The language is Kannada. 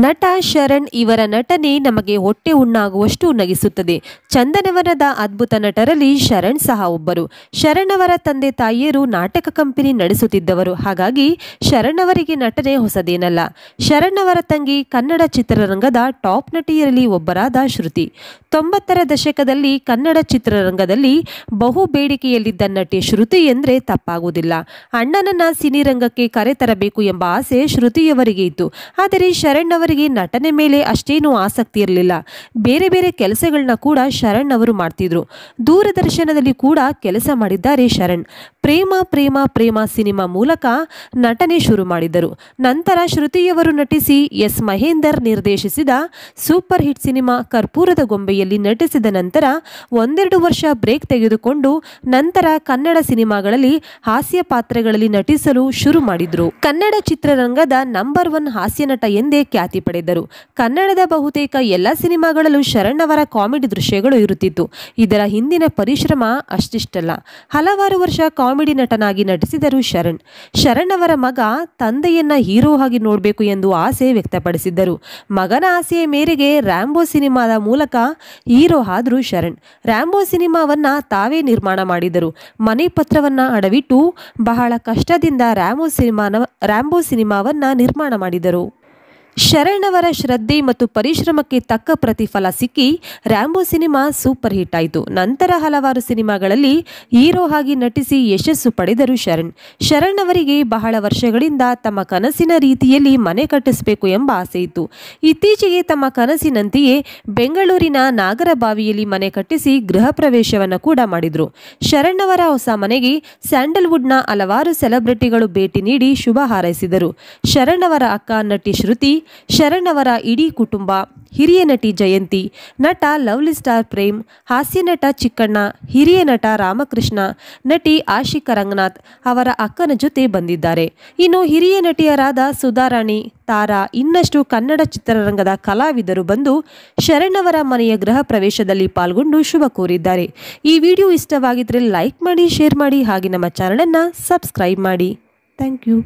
ನಟ ಶರಣ್ ಇವರ ನಟನೆ ನಮಗೆ ಹೊಟ್ಟೆ ಉಣ್ಣಾಗುವಷ್ಟು ನಗಿಸುತ್ತದೆ ಚಂದನವನದ ಅದ್ಭುತ ನಟರಲ್ಲಿ ಶರಣ್ ಸಹ ಒಬ್ಬರು ಶರಣವರ ತಂದೆ ತಾಯಿಯರು ನಾಟಕ ಕಂಪನಿ ನಡೆಸುತ್ತಿದ್ದವರು ಹಾಗಾಗಿ ಶರಣ್ ಅವರಿಗೆ ನಟನೆ ಹೊಸದೇನಲ್ಲ ಶರಣವರ ತಂಗಿ ಕನ್ನಡ ಚಿತ್ರರಂಗದ ಟಾಪ್ ನಟಿಯರಲ್ಲಿ ಒಬ್ಬರಾದ ಶ್ರುತಿ ತೊಂಬತ್ತರ ದಶಕದಲ್ಲಿ ಕನ್ನಡ ಚಿತ್ರರಂಗದಲ್ಲಿ ಬಹು ಬೇಡಿಕೆಯಲ್ಲಿದ್ದ ನಟಿ ಶ್ರುತಿ ಎಂದರೆ ತಪ್ಪಾಗುವುದಿಲ್ಲ ಅಣ್ಣನನ್ನ ಸಿನಿರಂಗಕ್ಕೆ ಕರೆತರಬೇಕು ಎಂಬ ಆಸೆ ಶ್ರುತಿಯವರಿಗೆ ಇತ್ತು ಆದರೆ ಶರಣ್ ಅವರಿಗೆ ನಟನೆ ಮೇಲೆ ಅಷ್ಟೇನೂ ಆಸಕ್ತಿ ಇರಲಿಲ್ಲ ಬೇರೆ ಬೇರೆ ಕೆಲಸಗಳನ್ನ ಕೂಡ ಶರಣ್ ಅವರು ಮಾಡ್ತಿದ್ರು ದೂರದರ್ಶನದಲ್ಲಿ ಕೂಡ ಕೆಲಸ ಮಾಡಿದ್ದಾರೆ ಶರಣ್ ಪ್ರೇಮ ಪ್ರೇಮ ಪ್ರೇಮ ಸಿನಿಮಾ ಮೂಲಕ ನಟನೆ ಶುರು ಮಾಡಿದರು ನಂತರ ಶ್ರುತಿಯವರು ನಟಿಸಿ ಎಸ್ ಮಹೇಂದರ್ ನಿರ್ದೇಶಿಸಿದ ಸೂಪರ್ ಹಿಟ್ ಸಿನಿಮಾ ಕರ್ಪೂರದ ಗೊಂಬೆಯಲ್ಲಿ ನಟಿಸಿದ ನಂತರ ಒಂದೆರಡು ವರ್ಷ ಬ್ರೇಕ್ ತೆಗೆದುಕೊಂಡು ನಂತರ ಕನ್ನಡ ಸಿನಿಮಾಗಳಲ್ಲಿ ಹಾಸ್ಯ ಪಾತ್ರಗಳಲ್ಲಿ ನಟಿಸಲು ಶುರು ಮಾಡಿದ್ರು ಕನ್ನಡ ಚಿತ್ರರಂಗದ ನಂಬರ್ ಒನ್ ಹಾಸ್ಯ ನಟ ಎಂದೇ ಖ್ಯಾತಿ ಖ್ಯಾತಿ ಪಡೆದರು ಕನ್ನಡದ ಬಹುತೇಕ ಎಲ್ಲ ಸಿನಿಮಾಗಳಲ್ಲೂ ಶರಣ್ಣವರ ಕಾಮಿಡಿ ದೃಶ್ಯಗಳು ಇರುತ್ತಿತ್ತು ಇದರ ಹಿಂದಿನ ಪರಿಶ್ರಮ ಅಷ್ಟಿಷ್ಟಲ್ಲ ಹಲವಾರು ವರ್ಷ ಕಾಮಿಡಿ ನಟನಾಗಿ ನಟಿಸಿದರು ಶರಣ್ ಶರಣ್ ಅವರ ಮಗ ತಂದೆಯನ್ನ ಹೀರೋ ಆಗಿ ನೋಡಬೇಕು ಎಂದು ಆಸೆ ವ್ಯಕ್ತಪಡಿಸಿದ್ದರು ಮಗನ ಆಸೆಯ ಮೇರೆಗೆ ರ್ಯಾಂಬೋ ಸಿನಿಮಾದ ಮೂಲಕ ಹೀರೋ ಆದರು ಶರಣ್ ರ್ಯಾಂಬೋ ಸಿನಿಮಾವನ್ನ ತಾವೇ ನಿರ್ಮಾಣ ಮಾಡಿದರು ಮನೆ ಪತ್ರವನ್ನ ಅಡವಿಟ್ಟು ಬಹಳ ಕಷ್ಟದಿಂದ ರ್ಯಾಮೋ ಸಿನಿಮಾನ ರ್ಯಾಂಬೋ ಸಿನಿಮಾವನ್ನ ನಿರ್ಮಾಣ ಮಾಡಿದರು ಶರಣವರ ಶ್ರದ್ಧೆ ಮತ್ತು ಪರಿಶ್ರಮಕ್ಕೆ ತಕ್ಕ ಪ್ರತಿಫಲ ಸಿಕ್ಕಿ ರ್ಯಾಂಬೋ ಸಿನಿಮಾ ಸೂಪರ್ ಹಿಟ್ ಆಯಿತು ನಂತರ ಹಲವಾರು ಸಿನಿಮಾಗಳಲ್ಲಿ ಹೀರೋ ಆಗಿ ನಟಿಸಿ ಯಶಸ್ಸು ಪಡೆದರು ಶರಣ್ ಶರಣ್ ಅವರಿಗೆ ಬಹಳ ವರ್ಷಗಳಿಂದ ತಮ್ಮ ಕನಸಿನ ರೀತಿಯಲ್ಲಿ ಮನೆ ಕಟ್ಟಿಸಬೇಕು ಎಂಬ ಆಸೆ ಇತ್ತು ಇತ್ತೀಚೆಗೆ ತಮ್ಮ ಕನಸಿನಂತೆಯೇ ಬೆಂಗಳೂರಿನ ನಾಗರಬಾವಿಯಲ್ಲಿ ಮನೆ ಕಟ್ಟಿಸಿ ಗೃಹ ಪ್ರವೇಶವನ್ನು ಕೂಡ ಮಾಡಿದರು ಶರಣ್ ಹೊಸ ಮನೆಗೆ ಸ್ಯಾಂಡಲ್ವುಡ್ನ ಹಲವಾರು ಸೆಲೆಬ್ರಿಟಿಗಳು ಭೇಟಿ ನೀಡಿ ಶುಭ ಹಾರೈಸಿದರು ಶರಣ್ ಅವರ ಅಕ್ಕ ನಟಿ ಶ್ರುತಿ ಶರಣವರ ಇಡೀ ಕುಟುಂಬ ಹಿರಿಯ ನಟಿ ಜಯಂತಿ ನಟ ಲವ್ಲಿ ಸ್ಟಾರ್ ಪ್ರೇಮ್ ಹಾಸ್ಯ ನಟ ಚಿಕ್ಕಣ್ಣ ಹಿರಿಯ ನಟ ರಾಮಕೃಷ್ಣ ನಟಿ ಆಶಿಕ ರಂಗನಾಥ್ ಅವರ ಅಕ್ಕನ ಜೊತೆ ಬಂದಿದ್ದಾರೆ ಇನ್ನು ಹಿರಿಯ ನಟಿಯರಾದ ಸುಧಾರಾಣಿ ತಾರಾ ಇನ್ನಷ್ಟು ಕನ್ನಡ ಚಿತ್ರರಂಗದ ಕಲಾವಿದರು ಬಂದು ಶರಣವರ ಮನೆಯ ಗೃಹ ಪ್ರವೇಶದಲ್ಲಿ ಪಾಲ್ಗೊಂಡು ಶುಭ ಕೋರಿದ್ದಾರೆ ಈ ವಿಡಿಯೋ ಇಷ್ಟವಾಗಿದ್ದರೆ ಲೈಕ್ ಮಾಡಿ ಶೇರ್ ಮಾಡಿ ಹಾಗೆ ನಮ್ಮ ಚಾನಲನ್ನು ಸಬ್ಸ್ಕ್ರೈಬ್ ಮಾಡಿ ಥ್ಯಾಂಕ್ ಯು